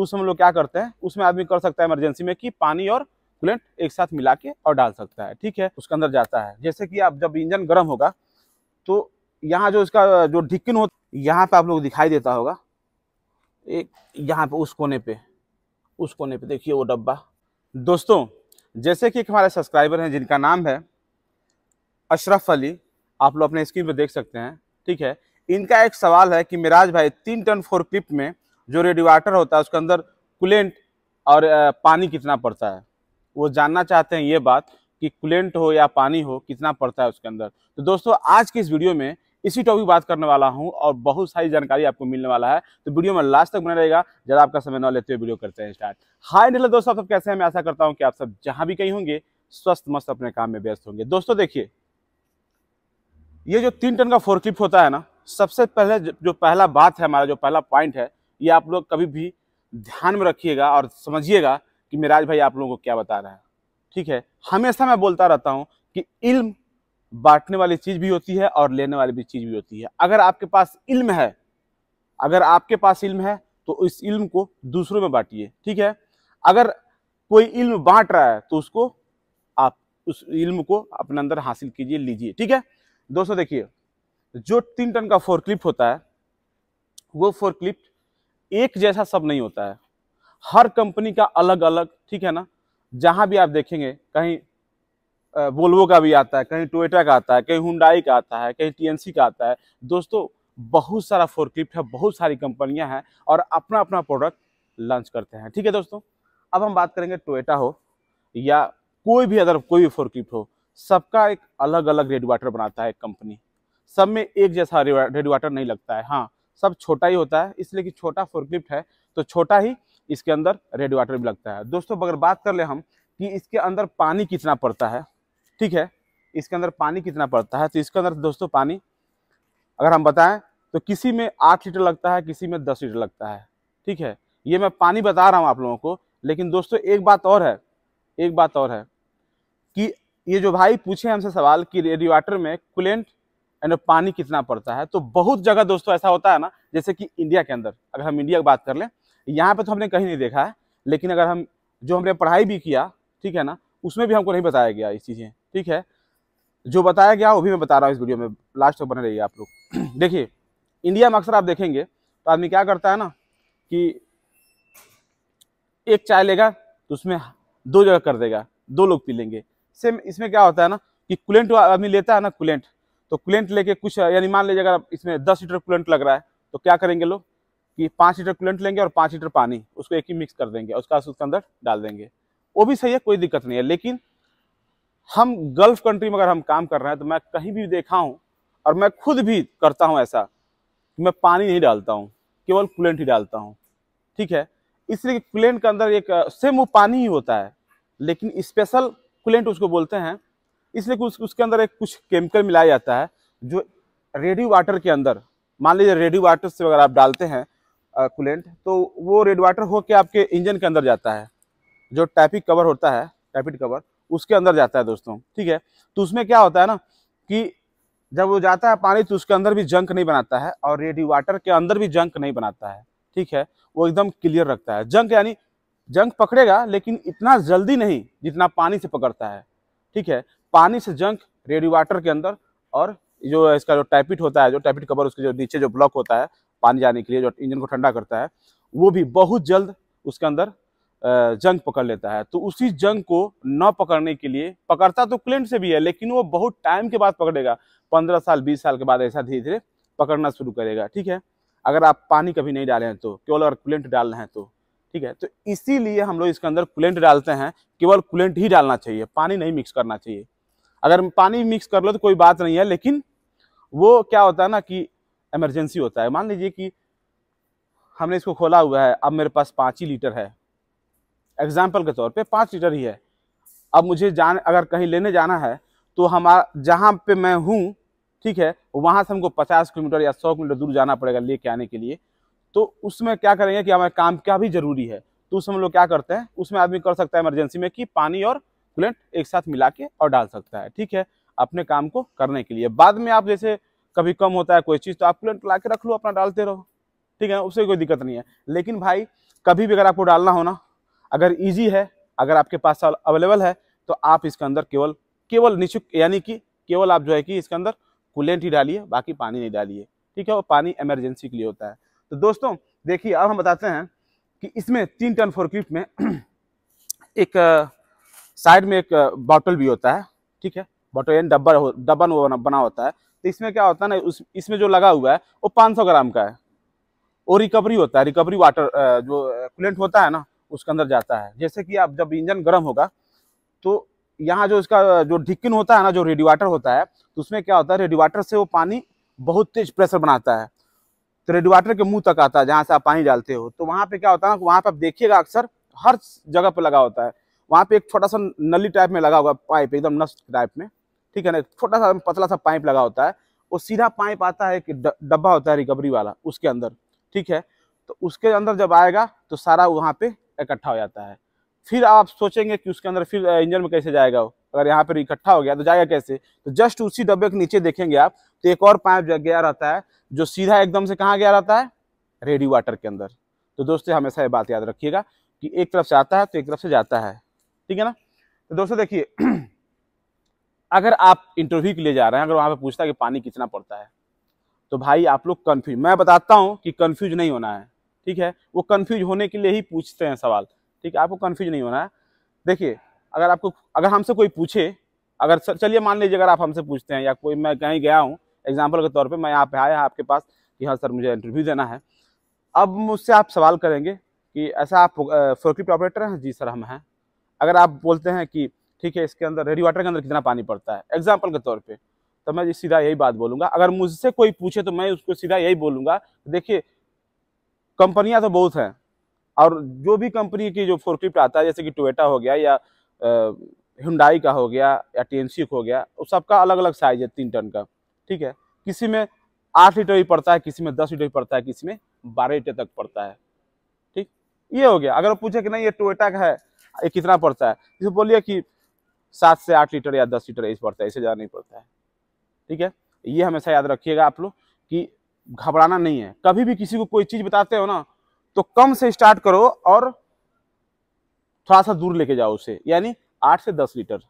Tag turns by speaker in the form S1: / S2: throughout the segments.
S1: तो उसमें हम लोग क्या करते हैं उसमें आदमी कर सकता है इमरजेंसी में कि पानी और कूलेंट एक साथ मिला के और डाल सकता है ठीक है उसके अंदर जाता है जैसे कि आप जब इंजन गर्म होगा तो यहाँ जो इसका जो ढिक्किन हो यहाँ पर आप लोग दिखाई देता होगा एक यहाँ पर उस कोने पर उस कोने पर देखिए वो डब्बा दोस्तों जैसे कि एक हमारे सब्सक्राइबर हैं जिनका नाम है अशरफ अली आप लोग अपने स्क्रीन पर देख सकते हैं ठीक है इनका एक सवाल है कि मिराज भाई तीन टन फोर क्लिप में जो रेडिवाटर होता है उसके अंदर कुलेंट और पानी कितना पड़ता है वो जानना चाहते हैं ये बात कि कुलेंट हो या पानी हो कितना पड़ता है उसके अंदर तो दोस्तों आज के इस वीडियो में इसी टॉपिक बात करने वाला हूं और बहुत सारी जानकारी आपको मिलने वाला है तो वीडियो में लास्ट तक बना रहेगा जब आपका समय ना लेते हुए वीडियो करते हैं स्टार्ट हाय हेलो दोस्तों आप सब कैसे हैं मैं आशा करता हूँ कि आप सब जहां भी कहीं होंगे स्वस्थ मस्त अपने काम में व्यस्त होंगे दोस्तों देखिए ये जो तीन टन का फोरक्लिप होता है ना सबसे पहले जो पहला बात है हमारा जो पहला पॉइंट है ये आप लोग कभी भी ध्यान में रखिएगा और समझिएगा कि मिराज भाई आप लोगों को क्या बता रहा है ठीक है हमेशा मैं बोलता रहता हूँ कि इल्म बांटने वाली चीज़ भी होती है और लेने वाली भी चीज़ भी होती है अगर आपके पास इल्म है अगर आपके पास इल्म है तो इस इल्म को दूसरों में बांटिए ठीक है अगर कोई इल्म बांट रहा है तो उसको आप उस इल्म को अपने अंदर हासिल कीजिए लीजिए ठीक है दोस्तों देखिए जो तीन टन का फोर क्लिप होता है वो फोरक्लिप्ट एक जैसा सब नहीं होता है हर कंपनी का अलग अलग ठीक है ना जहाँ भी आप देखेंगे कहीं वोल्वो का भी आता है कहीं टोयोटा का आता है कहीं हुंडाई का आता है कहीं टीएनसी का आता है दोस्तों बहुत सारा फोरक्लिफ्ट है बहुत सारी कंपनियां हैं और अपना अपना प्रोडक्ट लॉन्च करते हैं ठीक है दोस्तों अब हम बात करेंगे टोयोटा हो या कोई भी अदर कोई भी फोरक्लिफ्ट हो सबका एक अलग अलग रेडवाटर बनाता है कंपनी सब में एक जैसा रेडवाटर नहीं लगता है हाँ सब छोटा ही होता है इसलिए कि छोटा फोरक्लिफ्ट है तो छोटा ही इसके अंदर रेड वाटर भी लगता है दोस्तों अगर बात कर ले हम कि इसके अंदर पानी कितना पड़ता है ठीक है इसके अंदर पानी कितना पड़ता है तो इसके अंदर दोस्तों पानी अगर हम बताएं तो किसी में आठ लीटर लगता है किसी में दस लीटर लगता है ठीक है ये मैं पानी बता रहा हूँ आप लोगों को लेकिन दोस्तों एक बात और है एक बात और है कि ये जो भाई पूछे हमसे सवाल कि रेडियो वाटर में कुलेंट यानी पानी कितना पड़ता है तो बहुत जगह दोस्तों ऐसा होता है ना जैसे कि इंडिया के अंदर अगर हम इंडिया की बात कर लें यहाँ पर तो हमने कहीं नहीं देखा है लेकिन अगर हम जो हमने पढ़ाई भी किया ठीक है ना उसमें भी हमको नहीं बताया गया इस चीज़ें ठीक है जो बताया गया वो भी मैं बता रहा हूँ इस वीडियो में लास्ट तक बने रहिए आप लोग देखिए इंडिया में अक्सर आप देखेंगे तो आदमी क्या करता है ना कि एक चाय लेगा तो उसमें दो जगह कर देगा दो लोग पी लेंगे सेम इसमें क्या होता है ना कि कुलेंट आदमी लेता है ना कुलेंट तो कुलेंट लेके कुछ यानी मान लीजिए अगर इसमें दस लीटर कुलेंट लग रहा है तो क्या करेंगे लोग कि पाँच लीटर कुलेंट लेंगे और पाँच लीटर पानी उसको एक ही मिक्स कर देंगे उसका उसके अंदर डाल देंगे वो भी सही है कोई दिक्कत नहीं है लेकिन हम गल्फ कंट्री में अगर हम काम कर रहे हैं तो मैं कहीं भी देखा हूँ और मैं खुद भी करता हूँ ऐसा कि मैं पानी नहीं डालता हूँ केवल कुलेंट ही डालता हूँ ठीक है इसलिए कुलेंट के अंदर एक सेम वो पानी ही होता है लेकिन स्पेशल कुलेंट उसको बोलते हैं इसलिए कुछ उसके अंदर एक कुछ केमिकल मिलाया जाता है जो रेडी वाटर के अंदर मान लीजिए रेडी वाटर से अगर आप डालते हैं कूलेंट तो वो रेड वाटर के आपके इंजन के अंदर जाता है जो टैपिक कवर होता है टैपिड कवर उसके अंदर जाता है दोस्तों ठीक है तो उसमें क्या होता है ना कि जब वो जाता है पानी तो उसके अंदर भी जंक नहीं बनाता है और रेडी वाटर के अंदर भी जंक नहीं बनाता है ठीक है वो एकदम क्लियर रखता है जंक यानी जंक पकड़ेगा लेकिन इतना जल्दी नहीं जितना पानी से पकड़ता है ठीक है पानी से जंक रेडियो वाटर के अंदर और जो इसका जो टैपिट होता है जो टैपिट कवर उसके जो नीचे जो ब्लॉक होता है पानी जाने के लिए जो इंजन को ठंडा करता है वो भी बहुत जल्द उसके अंदर जंग पकड़ लेता है तो उसी जंग को न पकड़ने के लिए पकड़ता तो क्लेंट से भी है लेकिन वो बहुत टाइम के बाद पकड़ेगा पंद्रह साल बीस साल के बाद ऐसा धीरे धीरे पकड़ना शुरू करेगा ठीक है अगर आप पानी कभी नहीं डाले हैं तो केवल अगर क्लेंट डाल रहे हैं तो ठीक है तो इसीलिए हम लोग इसके अंदर कुलेंट डालते हैं केवल क्लेंट ही डालना चाहिए पानी नहीं मिक्स करना चाहिए अगर पानी मिक्स कर लो तो कोई बात नहीं है लेकिन वो क्या होता है ना कि इमरजेंसी होता है मान लीजिए कि हमने इसको खोला हुआ है अब मेरे पास पाँच ही लीटर है एग्जाम्पल के तौर पर पाँच लीटर ही है अब मुझे जान अगर कहीं लेने जाना है तो हमारा जहाँ पे मैं हूँ ठीक है वहाँ से हमको पचास किलोमीटर या सौ किलोमीटर दूर जाना पड़ेगा लेके आने के लिए तो उसमें क्या करेंगे कि हमारे काम क्या भी ज़रूरी है तो उसमें हम लोग क्या करते हैं उसमें आदमी कर सकता है इमरजेंसी में कि पानी और सुकुलेंट एक साथ मिला के और डाल सकता है ठीक है अपने काम को करने के लिए बाद में आप जैसे कभी कम होता है कोई चीज़ तो आप कुलेंट ला के रख लो अपना डालते रहो ठीक है ना उससे कोई दिक्कत नहीं है लेकिन भाई कभी भी अगर आपको डालना हो ना अगर ईजी है अगर आपके पास अवेलेबल है तो आप इसके अंदर केवल केवल निशुक यानी कि केवल आप जो है कि इसके अंदर कूलेंट ही डालिए बाकी पानी नहीं डालिए ठीक है और पानी इमरजेंसी के लिए होता है तो दोस्तों देखिए अब हम बताते हैं कि इसमें तीन टन फोर फोरक्लिफ्ट में एक साइड में एक बॉटल भी होता है ठीक है बॉटल यानी डब्बा डब्बन बना होता है तो इसमें क्या होता है ना उस इसमें जो लगा हुआ है वो 500 ग्राम का है वो रिकवरी होता है रिकवरी वाटर जो कूलेंट होता है ना उसके अंदर जाता है जैसे कि आप जब इंजन गर्म होगा तो यहाँ जो इसका जो ढिक्किन होता है ना जो रेडिवाटर होता है तो उसमें क्या होता है रेडिवाटर से वो पानी बहुत तेज प्रेशर बनाता है तो रेडिवाटर के मुंह तक आता है जहाँ से आप पानी डालते हो तो वहाँ पे क्या होता है ना वहाँ पे आप देखिएगा अक्सर हर जगह पर लगा होता है वहाँ पे एक छोटा सा नली टाइप में लगा हुआ पाइप एकदम नस्ट टाइप में ठीक है ना छोटा सा पतला सा पाइप लगा होता है वो सीधा पाइप आता है कि डब्बा होता है रिकवरी वाला उसके अंदर ठीक है तो उसके अंदर जब आएगा तो सारा वहाँ पे इकट्ठा हो जाता है फिर आप सोचेंगे कि उसके अंदर फिर इंजन में कैसे जाएगा वो अगर यहाँ पर इकट्ठा हो गया तो जाएगा कैसे तो जस्ट उसी डब्बे के नीचे देखेंगे आप तो एक और पाइप गया रहता है जो सीधा एकदम से कहाँ गया रहता है रेडी वाटर के अंदर तो दोस्तों हमेशा ये बात याद रखिएगा कि एक तरफ से आता है तो एक तरफ से जाता है ठीक है ना तो दोस्तों देखिए अगर आप इंटरव्यू के लिए जा रहे हैं अगर वहाँ पे पूछता है कि पानी कितना पड़ता है तो भाई आप लोग कन्फ्यूज मैं बताता हूँ कि कन्फ्यूज नहीं होना है ठीक है वो कन्फ्यूज होने के लिए ही पूछते हैं सवाल ठीक है आपको कन्फ्यूज नहीं होना है देखिए अगर आपको अगर हमसे कोई पूछे अगर चलिए मान लीजिए अगर आप हमसे पूछते हैं या कोई मैं कहीं गया हूँ एग्जाम्पल के तौर पर मैं यहाँ पे आया आपके पास कि हाँ सर मुझे इंटरव्यू देना है अब मुझसे आप सवाल करेंगे कि ऐसा आप फोर्कलिफ्ट ऑपरेटर हैं जी सर हम हैं अगर आप बोलते हैं कि ठीक है इसके अंदर रेडी वाटर के अंदर कितना पानी पड़ता है एग्जाम्पल के तौर पर तो मैं सीधा यही बात बोलूँगा अगर मुझसे कोई पूछे तो मैं उसको सीधा यही बोलूँगा देखिए कंपनियाँ तो बहुत हैं और जो भी कंपनी की जो फोरक्रिप्ट आता है जैसे कि टोयोटा हो गया या हिंडाई का हो गया या टी हो गया वो सबका अलग अलग साइज है तीन टन का ठीक है किसी में आठ लीटर भी पड़ता है किसी में दस लीटर भी पड़ता है किसी में बारह लीटर तक पड़ता है ठीक ये हो गया अगर पूछे कि नहीं ये टोयोटा का है ये कितना पड़ता है इसे बोलिए कि सात से आठ लीटर या दस लीटर ऐसे पड़ता है इससे ज़्यादा नहीं पड़ता है ठीक है ये हमेशा याद रखिएगा आप लोग कि घबराना नहीं है कभी भी किसी को कोई चीज़ बताते हो ना तो कम से स्टार्ट करो और थोड़ा सा दूर लेके जाओ उसे यानी आठ से दस लीटर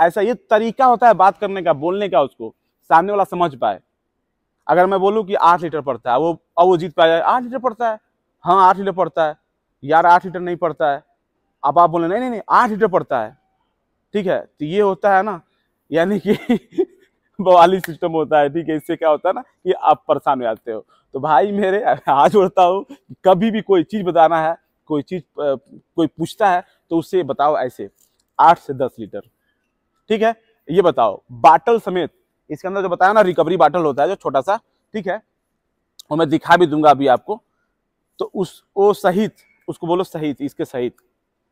S1: ऐसा ये तरीका होता है बात करने का बोलने का उसको सामने वाला समझ पाए अगर मैं बोलूँ कि आठ लीटर पड़ता है वो अब वो जीत पाया आठ लीटर पड़ता है हाँ आठ लीटर पड़ता है यार आठ लीटर नहीं पड़ता है अब आप बोले नहीं नहीं नहीं आठ लीटर पड़ता है ठीक है तो ये होता है ना यानी कि बवाली सिस्टम होता है ठीक है इससे क्या होता है ना कि आप परेशान हो जाते हो तो भाई मेरे आज बोलता हूँ कभी भी कोई चीज़ बताना है कोई चीज़ कोई पूछता है तो उससे बताओ ऐसे आठ से दस लीटर ठीक है ये बताओ बाटल समेत इसके अंदर जो बताया ना रिकवरी बाटल होता है जो छोटा सा ठीक है और मैं दिखा भी दूंगा अभी आपको तो उस वो सहित उसको बोलो सहित इसके सहित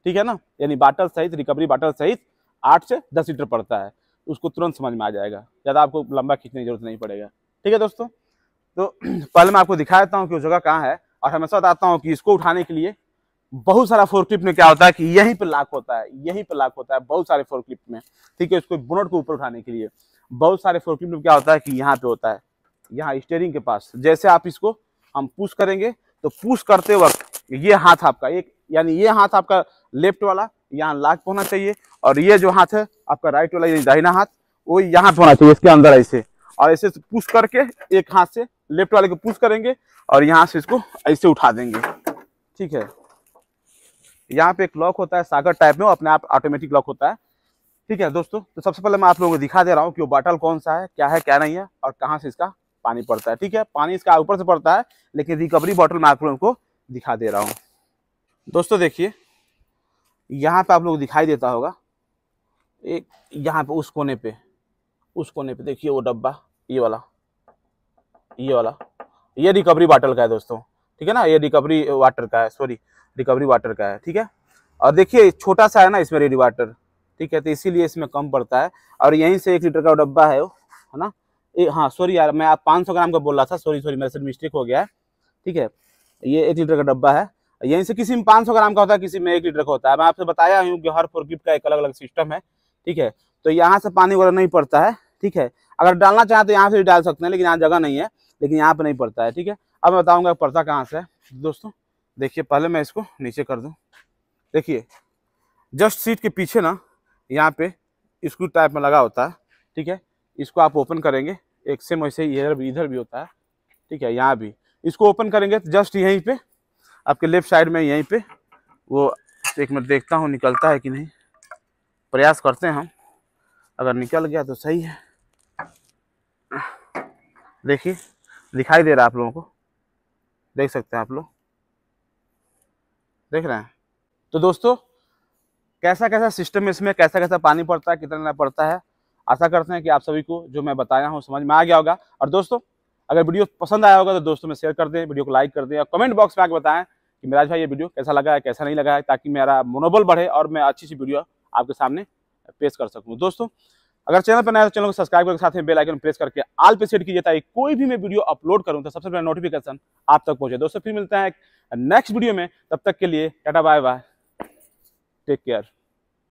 S1: ठीक है ना यानी बाटल सहित रिकवरी बाटल सहित आठ से दस लीटर पड़ता है उसको तुरंत समझ में आ जाएगा ज़्यादा आपको लंबा खींचने की जरूरत नहीं पड़ेगा ठीक है दोस्तों तो पहले मैं आपको दिखा देता हूँ कि उस जगह कहाँ है और हमेशा बताता हूँ कि इसको उठाने के लिए बहुत सारा फोर क्लिप में क्या होता है कि यहीं पर लाख होता है यहीं पर लाख होता है बहुत सारे फोर क्लिप में ठीक है इसको बुनट को ऊपर उठाने के लिए बहुत सारे फोर क्लिप में क्या होता है कि यहाँ पे होता है यहाँ स्टेयरिंग के पास जैसे आप इसको हम पुश करेंगे तो पुश करते वक्त ये हाथ आपका एक यानी ये हाथ आपका लेफ्ट वाला यहाँ लाग होना चाहिए और ये जो हाथ है आपका राइट वाला दाहिना हाथ वो यहाँ पे होना चाहिए इसके अंदर ऐसे और ऐसे पुश करके एक हाथ से लेफ्ट वाले को पुश करेंगे और यहाँ से इसको ऐसे उठा देंगे ठीक है यहाँ पे एक लॉक होता है सागर टाइप में वो अपने आप ऑटोमेटिक लॉक होता है ठीक है दोस्तों तो सबसे पहले मैं आप लोगों को दिखा दे रहा हूँ कि वो बाटल कौन सा है क्या है क्या नहीं है और कहाँ से इसका पानी पड़ता है ठीक है पानी इसका ऊपर से पड़ता है लेकिन रिकवरी बॉटल मैं आप लोगों को दिखा दे रहा हूँ दोस्तों देखिए यहाँ पे आप लोग दिखाई देता होगा एक यहाँ पे उस कोने पे उस कोने पे देखिए वो डब्बा ये वाला ये वाला ये रिकवरी वाटर का है दोस्तों ठीक है ना ये रिकवरी वाटर का है सॉरी रिकवरी वाटर का है ठीक है और देखिए छोटा सा है ना इसमें रेडी वाटर ठीक है तो इसीलिए इसमें कम पड़ता है और यहीं से एक लीटर का डब्बा है वो है ना ए, हाँ सॉरी यार मैं आप पाँच सौ ग्राम का बोल रहा था सॉरी सॉरी मेरे से मिस्टेक हो गया है ठीक है ये एक लीटर का डब्बा है यहीं से किसी में पाँच सौ ग्राम का होता है किसी में एक लीटर का होता है मैं आपसे बताया हूँ कि हर फोरगिफ्ट का एक अलग अलग सिस्टम है ठीक है तो यहाँ से पानी वगैरह नहीं पड़ता है ठीक है अगर डालना चाहें तो यहाँ से भी डाल सकते हैं लेकिन यहाँ जगह नहीं है लेकिन यहाँ पर नहीं पड़ता है ठीक है अब मैं बताऊँगा पड़ता कहाँ से है दोस्तों देखिए पहले मैं इसको नीचे कर दूँ देखिए जस्ट सीट के पीछे ना यहाँ पे स्क्रू टाइप में लगा होता है ठीक है इसको आप ओपन करेंगे एक सेम वैसे इधर भी इधर भी होता है ठीक है यहाँ भी इसको ओपन करेंगे तो जस्ट यहीं पे आपके लेफ्ट साइड में यहीं पे वो एक मिनट देखता हूँ निकलता है कि नहीं प्रयास करते हैं हम अगर निकल गया तो सही है देखिए दिखाई दे रहा है आप लोगों को देख सकते हैं आप लोग देख रहे हैं तो दोस्तों कैसा कैसा सिस्टम है इसमें कैसा कैसा पानी पड़ता है कितना पड़ता है आशा करते हैं कि आप सभी को जो मैं बताया हूँ समझ में आ गया होगा और दोस्तों अगर वीडियो पसंद आया होगा तो दोस्तों में शेयर कर दें वीडियो को लाइक कर दें और कमेंट बॉक्स में आकर बताएं कि मिराज भाई ये वीडियो कैसा लगा है कैसा नहीं लगा है ताकि मेरा मनोबल बढ़े और मैं अच्छी सी वीडियो आपके सामने पेश कर सकूँ दोस्तों अगर चैनल पर नया तो चैनल को सब्सक्राइब करके साथ में बेल आइकन प्रेस करके आल पे सेट कीजिए ताकि कोई भी मैं वीडियो अपलोड करूँ तो सबसे पहले नोटिफिकेशन आप तक पहुंचे दोस्तों फिर मिलते हैं नेक्स्ट वीडियो में तब तक के लिए tata bye bye take care